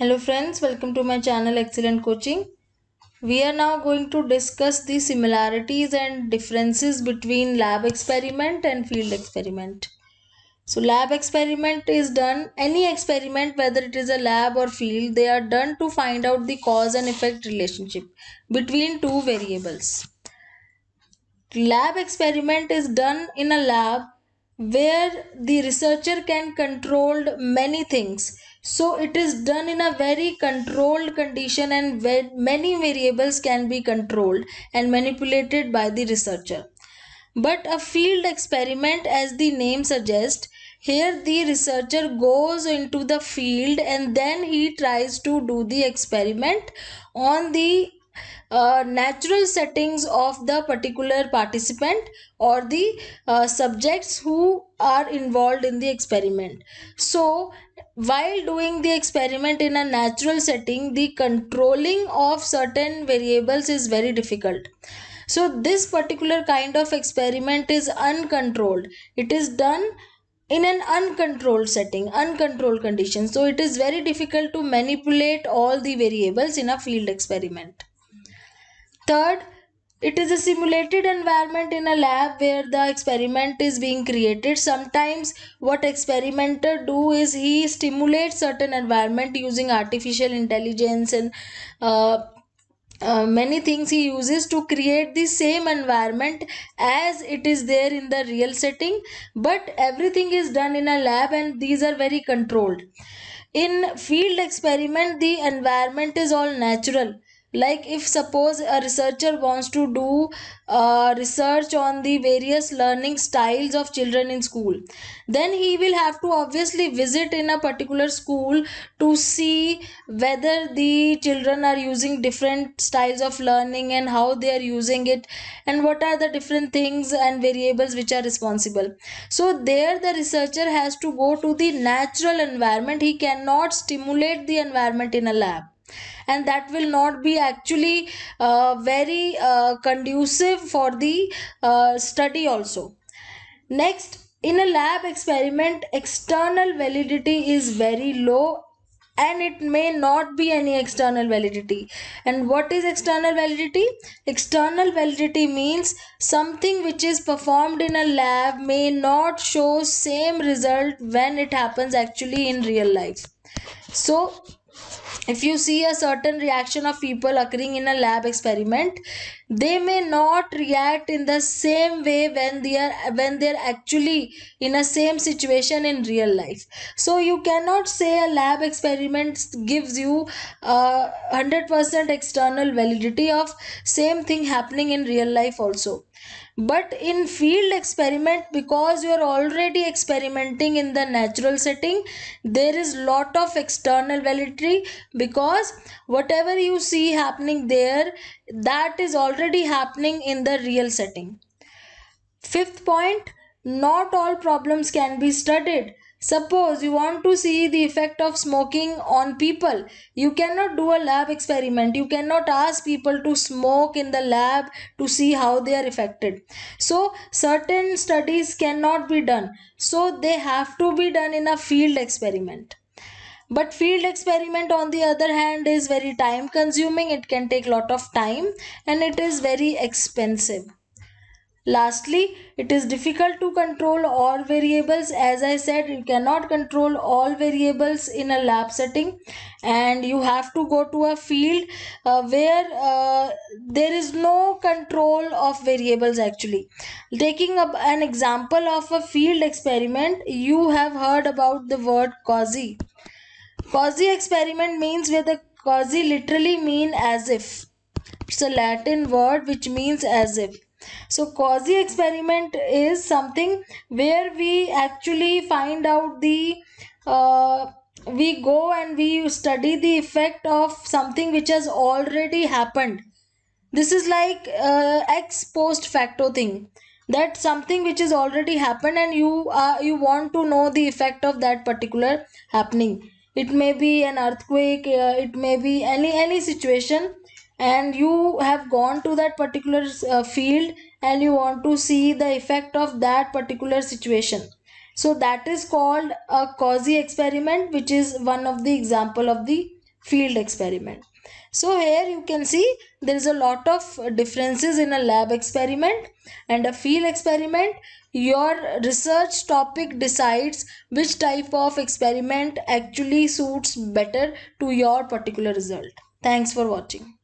Hello friends, welcome to my channel Excellent Coaching. We are now going to discuss the similarities and differences between lab experiment and field experiment. So lab experiment is done, any experiment whether it is a lab or field, they are done to find out the cause and effect relationship between two variables. Lab experiment is done in a lab where the researcher can control many things so it is done in a very controlled condition and many variables can be controlled and manipulated by the researcher but a field experiment as the name suggests here the researcher goes into the field and then he tries to do the experiment on the uh, natural settings of the particular participant or the uh, subjects who are involved in the experiment so while doing the experiment in a natural setting the controlling of certain variables is very difficult so this particular kind of experiment is uncontrolled it is done in an uncontrolled setting uncontrolled condition so it is very difficult to manipulate all the variables in a field experiment Third, it is a simulated environment in a lab where the experiment is being created sometimes what experimenter do is he stimulates certain environment using artificial intelligence and uh, uh, many things he uses to create the same environment as it is there in the real setting but everything is done in a lab and these are very controlled in field experiment the environment is all natural like if suppose a researcher wants to do uh, research on the various learning styles of children in school then he will have to obviously visit in a particular school to see whether the children are using different styles of learning and how they are using it and what are the different things and variables which are responsible so there the researcher has to go to the natural environment he cannot stimulate the environment in a lab and that will not be actually uh, very uh, conducive for the uh, study also next in a lab experiment external validity is very low and it may not be any external validity and what is external validity external validity means something which is performed in a lab may not show same result when it happens actually in real life so if you see a certain reaction of people occurring in a lab experiment they may not react in the same way when they are when they are actually in a same situation in real life so you cannot say a lab experiment gives you uh, 100% external validity of same thing happening in real life also but in field experiment because you are already experimenting in the natural setting there is lot of external validity because whatever you see happening there that is already happening in the real setting fifth point not all problems can be studied Suppose you want to see the effect of smoking on people. You cannot do a lab experiment. You cannot ask people to smoke in the lab to see how they are affected. So, certain studies cannot be done. So, they have to be done in a field experiment but field experiment on the other hand is very time consuming it can take lot of time and it is very expensive Lastly, it is difficult to control all variables. As I said, you cannot control all variables in a lab setting and you have to go to a field uh, where uh, there is no control of variables actually. Taking up an example of a field experiment, you have heard about the word quasi. Quasi experiment means where the quasi literally mean as if. It's a Latin word which means as if so quasi experiment is something where we actually find out the uh, we go and we study the effect of something which has already happened this is like uh, ex post facto thing that something which is already happened and you are you want to know the effect of that particular happening it may be an earthquake uh, it may be any any situation and you have gone to that particular uh, field and you want to see the effect of that particular situation so that is called a quasi experiment which is one of the example of the field experiment so here you can see there is a lot of differences in a lab experiment and a field experiment. Your research topic decides which type of experiment actually suits better to your particular result. Thanks for watching.